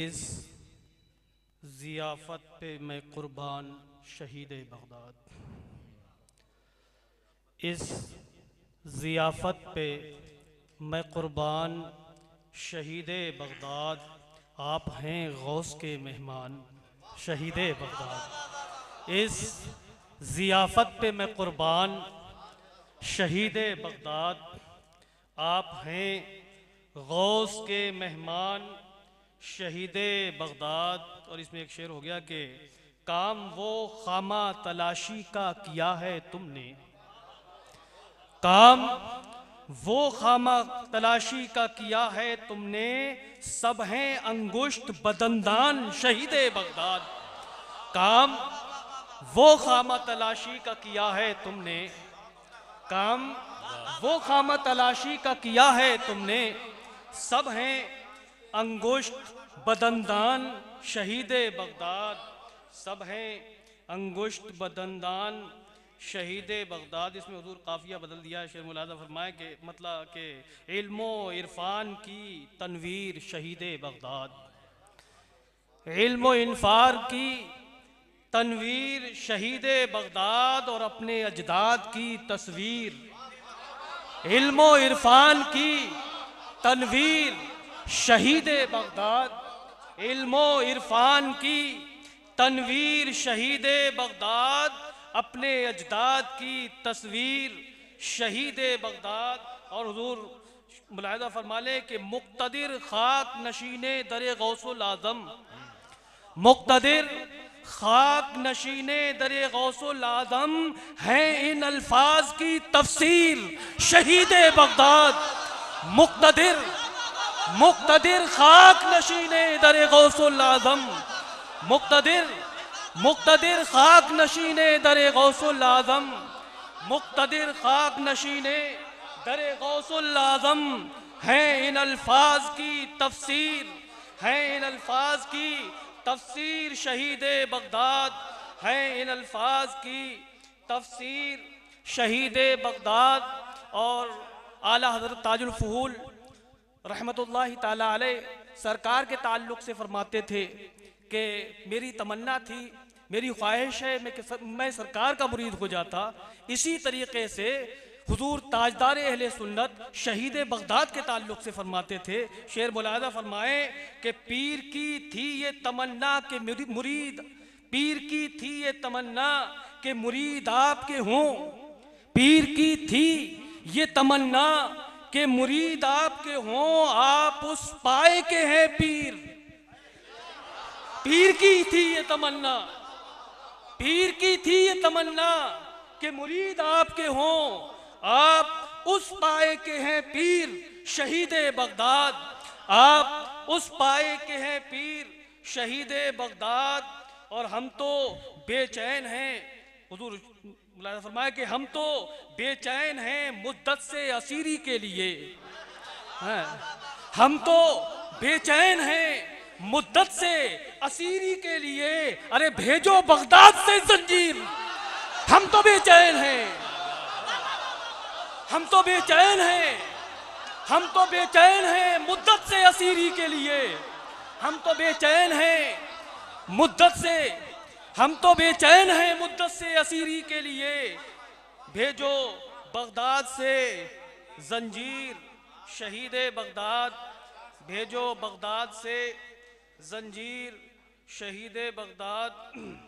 इस ज़ियाफ़त पे मैं क़ुरबान शहीद बगदाद इस ज़ियाफ़त पे मैं क़ुरबान शहीद बगदाद आप हैं गौस के मेहमान शहीद बगदाद इस ज़ियाफ़त पे मैं क़ुरबान शहीद बगदाद आप हैं गौस के मेहमान शहीद बगदाद और इसमें एक शेर हो गया कि काम वो खामा तलाशी का किया है तुमने काम वो खामा तलाशी का किया है तुमने सब हैं अंगुष्ट बदनदान शहीद बगदाद काम वो खामा तलाशी का किया है तुमने काम वो खामा तलाशी का किया है तुमने सब हैं अंगुष्ट बदनदान शहीद बगदाद सब हैं अंगुष्ट बदनदान शहीद बगदाद इसमें हजूर काफिया बदल दिया शेर मुलाजा फरमाए के मतलब के इल्मो इरफान की तनवीर शहीद बगदाद इल्मो इनफार की तनवीर शहीद बगदाद और अपने अजदाद की तस्वीर इल्मो इरफान की तनवीर शहीद बगदाद इल्मो इरफान की तनवीर शहीद बगदाद अपने अजदाद की तस्वीर शहीद बगदाद और हजूर मुलायदा फरमाले के मुख्तर खात नशीन दर गौसल आजम मुख्तर खाक नशीन दर गौसल आजम हैं इन अल्फाज की तफसीर शहीद बगदाद मुख्तर मुख्तर खाक नशीन दर गौसम मुख्तर मुख्तर खाक नशीन दर गौसम मुख्तर खाक नशीन दर गौसम हैं इन अल्फाज की तफसीर हैं इन अल्फाज की तफसीर शहीद बगदाद हैं इन अल्फाज की तफसीर शहीद बगदाद और आला हजरत ताजुल फहूल रहमत ताली सरकार के ताल्लुक से फरमाते थे कि मेरी तमन्ना थी मेरी ख्वाहिश है मैं मैं सरकार का मुरीद हो जाता इसी तरीके से हुजूर ताजदार अहल सुन्नत शहीद बगदाद के ताल्लुक से फरमाते थे शेर मुलाजा फरमाए कि पीर की थी ये तमन्ना के मुरीद पीर की थी ये तमन्ना के मुरीद आपके हों पीर की थी ये तमन्ना के मुरीद आपके हों आप उस पाए के हैं पीर पीर की थी ये तमन्ना पीर की थी ये तमन्ना के मुरीद आपके हों आप उस पाए के हैं पीर शहीद बगदाद आप उस पाए के हैं पीर शहीद बगदाद और हम तो बेचैन हैं हजूर फरमाया कि हम तो बेचैन हैं मुद्दत से असीरी के लिए हैं हम तो बेचैन हैं मुद्दत से असीरी के लिए अरे भेजो बगदाद से जंजीर हम तो बेचैन हैं हम तो बेचैन हैं हम तो बेचैन हैं मुद्दत से असीरी के लिए हम तो बेचैन हैं मुद्दत से हम तो बेचैन हैं मुद्दत से असीरी के लिए भेजो बगदाद से जंजीर शहीद बगदाद भेजो बगदाद से जंजीर शहीद बगदाद